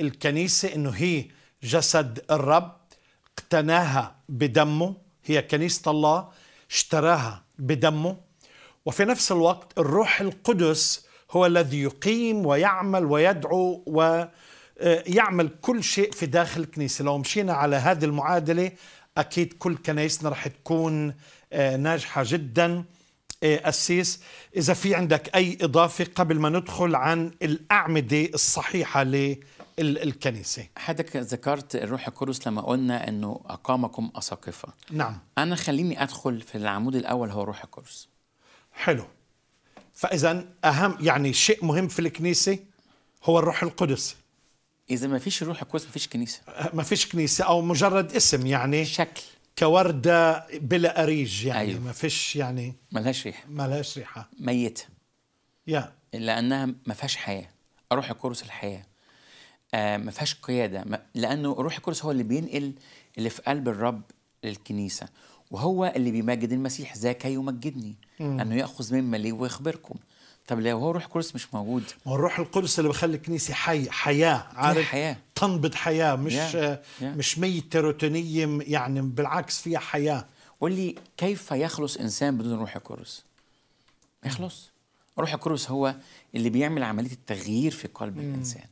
الكنيسة أنه هي جسد الرب اقتناها بدمه هي كنيسة الله اشتراها بدمه وفي نفس الوقت الروح القدس هو الذي يقيم ويعمل ويدعو ويعمل كل شيء في داخل الكنيسة لو مشينا على هذه المعادلة أكيد كل كنايسنا رح تكون آه، ناجحة جدا آه، أسيس إذا في عندك أي إضافة قبل ما ندخل عن الأعمدة الصحيحة للكنيسة الكنيسة حضرتك ذكرت الروح القدس لما قلنا أنه أقامكم أساقفة نعم أنا خليني أدخل في العمود الأول هو روح القدس حلو فإذا أهم يعني شيء مهم في الكنيسة هو الروح القدس إذا ما فيش الروح القدس ما فيش كنيسة ما فيش كنيسة أو مجرد اسم يعني شكل كوردة بلا أريج يعني أيوه. ما فيش يعني ملهاش ريحة ملهاش ريحة ميتة يا لأنها ما فيهاش حياة روح القدس الحياة آه، ما فيهاش قياده لانه روح القدس هو اللي بينقل اللي في قلب الرب للكنيسه وهو اللي بيمجد المسيح ذاك يمجدني مم. انه ياخذ مما لي ويخبركم طب لو هو روح القدس مش موجود ما هو الروح القدس اللي بيخلي الكنيسه حي حياه عارف حياه تنبض حياه مش yeah. Yeah. مش مية تيروتونية يعني بالعكس فيها حياه قول لي كيف يخلص انسان بدون روح القدس؟ يخلص روح القدس هو اللي بيعمل عمليه التغيير في قلب مم. الانسان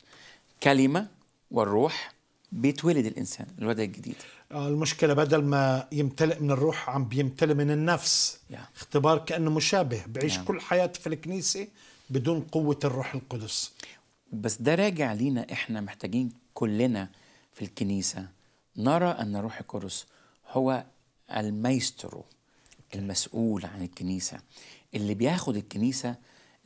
الكلمه والروح بيتولد الانسان الولد الجديد آه، المشكلة بدل ما يمتلئ من الروح عم بيمتلئ من النفس yeah. اختبار كأنه مشابه بعيش yeah. كل حياته في الكنيسة بدون قوة الروح القدس بس ده راجع لينا احنا محتاجين كلنا في الكنيسة نرى أن روح القدس هو المايسترو المسؤول عن الكنيسة اللي بياخد الكنيسة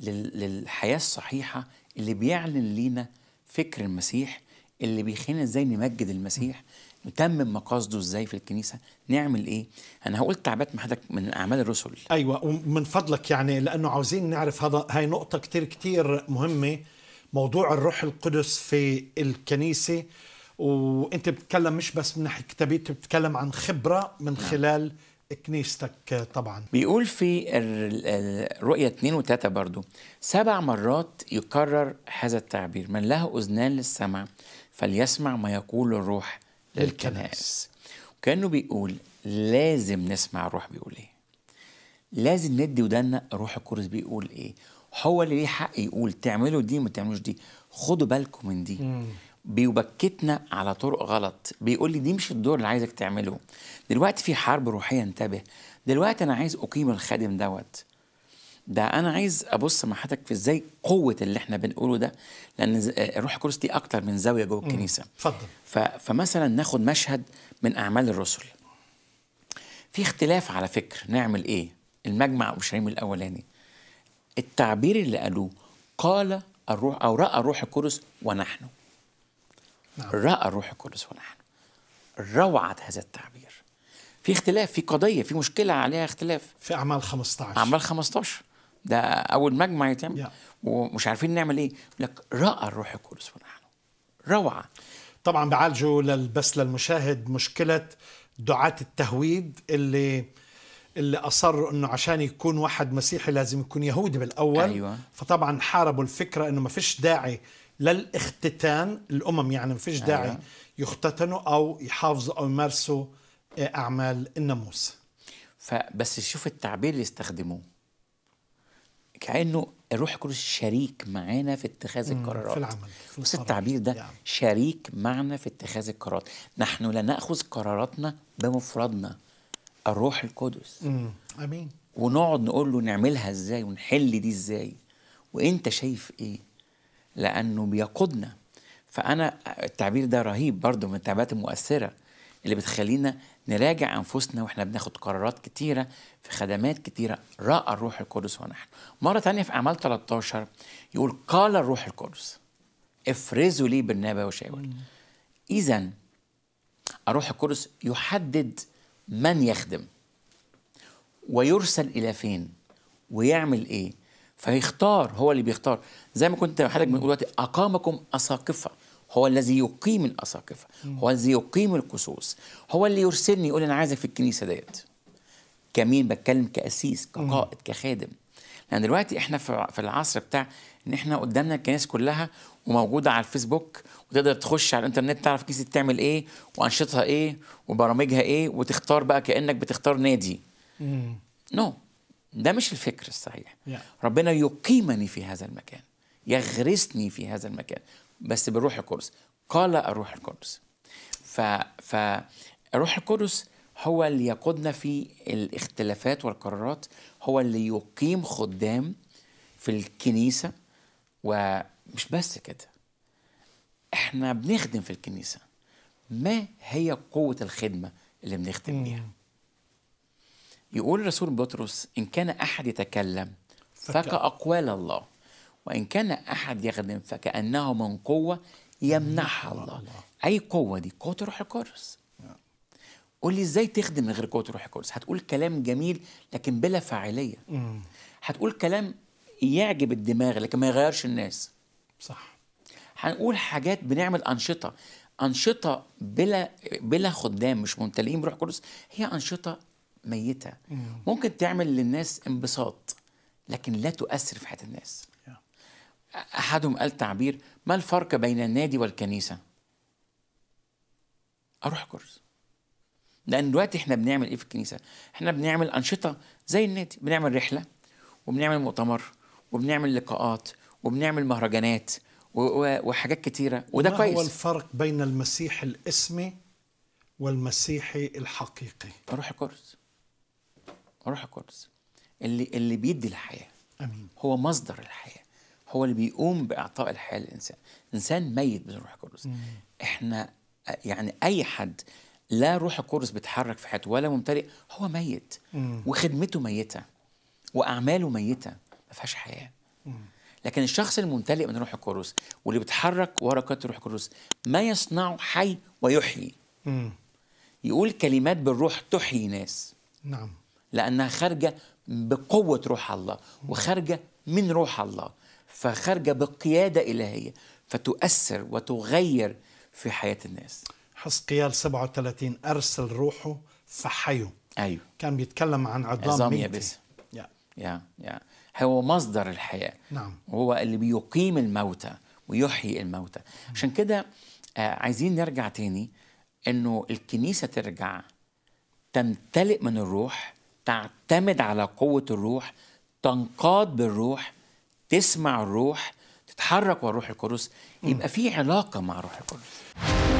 للحياة الصحيحة اللي بيعلن لينا فكر المسيح اللي بيخلينا ازاي نمجد المسيح نتمم مقاصده ازاي في الكنيسه نعمل ايه انا هقول تعبات من حضرتك من اعمال الرسل ايوه ومن فضلك يعني لانه عاوزين نعرف هذا هاي نقطه كتير كتير مهمه موضوع الروح القدس في الكنيسه وانت بتتكلم مش بس من ناحيه كتابيه بتتكلم عن خبره من نعم. خلال نعم. كنيستك طبعا بيقول في الرؤية 2 و 3 برضو سبع مرات يكرر هذا التعبير من له أذنان للسمع فليسمع ما يقول الروح للكنائس وكأنه بيقول لازم نسمع الروح بيقول ايه لازم ندي ودنا روح الكرس بيقول ايه هو اللي ليه حق يقول تعملوا دي ما تعملوش دي خدوا بالكم من دي مم. بيبكتنا على طرق غلط بيقول لي دي مش الدور اللي عايزك تعمله دلوقتي في حرب روحيه انتبه دلوقتي انا عايز اقيم الخادم دوت ده انا عايز ابص مع حضرتك في ازاي قوه اللي احنا بنقوله ده لان آه، روح القدس دي اكتر من زاويه جوه الكنيسه اتفضل فمثلا ناخد مشهد من اعمال الرسل في اختلاف على فكر نعمل ايه المجمع وشريم الاولاني التعبير اللي قالوه قال الروح او راى الروح القدس ونحن نعم. راى الروح القدس ونحن روعه هذا التعبير في اختلاف في قضيه في مشكله عليها اختلاف في اعمال 15 اعمال 15 ده اول مجمع يتم yeah. ومش عارفين نعمل ايه لك راى الروح القدس ونحن روعه طبعا بعالجوا بس للمشاهد مشكله دعاة التهويد اللي اللي اصروا انه عشان يكون واحد مسيحي لازم يكون يهودي بالاول أيوة. فطبعا حاربوا الفكره انه ما فيش داعي للاختتان الامم يعني ما فيش أيوة. داعي آه. يختتنوا او يحافظوا او يمارسوا آه، اعمال الناموس فبس شوف التعبير اللي استخدموه كانه الروح القدس شريك معانا في اتخاذ القرارات في العمل بس التعبير ده يعني. شريك معنا في اتخاذ القرارات نحن لا ناخذ قراراتنا بمفردنا الروح القدس امين ونقعد نقول له نعملها ازاي ونحل دي ازاي وانت شايف ايه لأنه بيقودنا فأنا التعبير ده رهيب برضه من التعبيرات المؤثرة اللي بتخلينا نراجع أنفسنا وإحنا بناخد قرارات كتيرة في خدمات كتيرة رأى الروح القدس ونحن مرة تانية في أعمال 13 يقول قال الروح القدس افرزوا لي بالنبى وشاول إذا الروح القدس يحدد من يخدم ويرسل إلى فين ويعمل إيه فيختار هو اللي بيختار زي ما كنت حضرتك بنقول دلوقتي اقامكم اساقفه هو الذي يقيم الاساقفه هو الذي يقيم القصوص هو اللي يرسلني يقول انا عايزك في الكنيسه ديت كمين بتكلم كاسيس كقائد كخادم لان دلوقتي احنا في العصر بتاع ان احنا قدامنا الكنائس كلها وموجوده على الفيسبوك وتقدر تخش على الانترنت تعرف الكنيسه بتعمل ايه وانشطتها ايه وبرامجها ايه وتختار بقى كانك بتختار نادي نو no. ده مش الفكر الصحيح yeah. ربنا يقيمني في هذا المكان يغرسني في هذا المكان بس بالروح القدس قال الروح القدس ف فالروح القدس هو اللي يقودنا في الاختلافات والقرارات هو اللي يقيم خدام في الكنيسة ومش بس كده احنا بنخدم في الكنيسة ما هي قوة الخدمة اللي بنخدم mm. بيها يقول رسول بطرس إن كان أحد يتكلم فكأقوال الله وإن كان أحد يخدم فكأنه من قوة يمنحها الله أي قوة دي قوة روح القدس نعم. قول لي إزاي تخدم من غير قوة روح القدس هتقول كلام جميل لكن بلا فاعلية هتقول كلام يعجب الدماغ لكن ما يغيرش الناس صح هنقول حاجات بنعمل أنشطة أنشطة بلا بلا خدام مش ممتلئين بروح القدس هي أنشطة ميته ممكن تعمل للناس انبساط لكن لا تؤثر في حياه الناس احدهم قال تعبير ما الفرق بين النادي والكنيسه اروح كورس لان دلوقتي احنا بنعمل ايه في الكنيسه احنا بنعمل انشطه زي النادي بنعمل رحله وبنعمل مؤتمر وبنعمل لقاءات وبنعمل مهرجانات وحاجات كتيره وده ما كويس هو الفرق بين المسيح الاسمي والمسيحي الحقيقي اروح كورس الروح القدس اللي اللي بيدي الحياه امين هو مصدر الحياه هو اللي بيقوم باعطاء الحياه للانسان انسان ميت بدون روح القدس احنا يعني اي حد لا روح القدس بيتحرك في حياته ولا ممتلئ هو ميت مم. وخدمته ميته واعماله ميته ما فيهاش حياه مم. لكن الشخص الممتلئ من روح القدس واللي بيتحرك ورا روح القدس ما يصنعه حي ويحيي يقول كلمات بالروح تحيي ناس نعم لأنها خارجة بقوة روح الله وخارجة من روح الله فخارجة بقيادة إلهية فتؤثر وتغير في حياة الناس حسقيال 37 أرسل روحه فحيوا أيوه كان بيتكلم عن عظام, عظام يابسة يا يا يا هو مصدر الحياة نعم هو اللي بيقيم الموتى ويحيي الموتى عشان كده آه، عايزين نرجع تاني انه الكنيسة ترجع تمتلئ من الروح تعتمد على قوة الروح تنقاد بالروح تسمع الروح تتحرك والروح الروح القدس يبقى في علاقة مع الروح القدس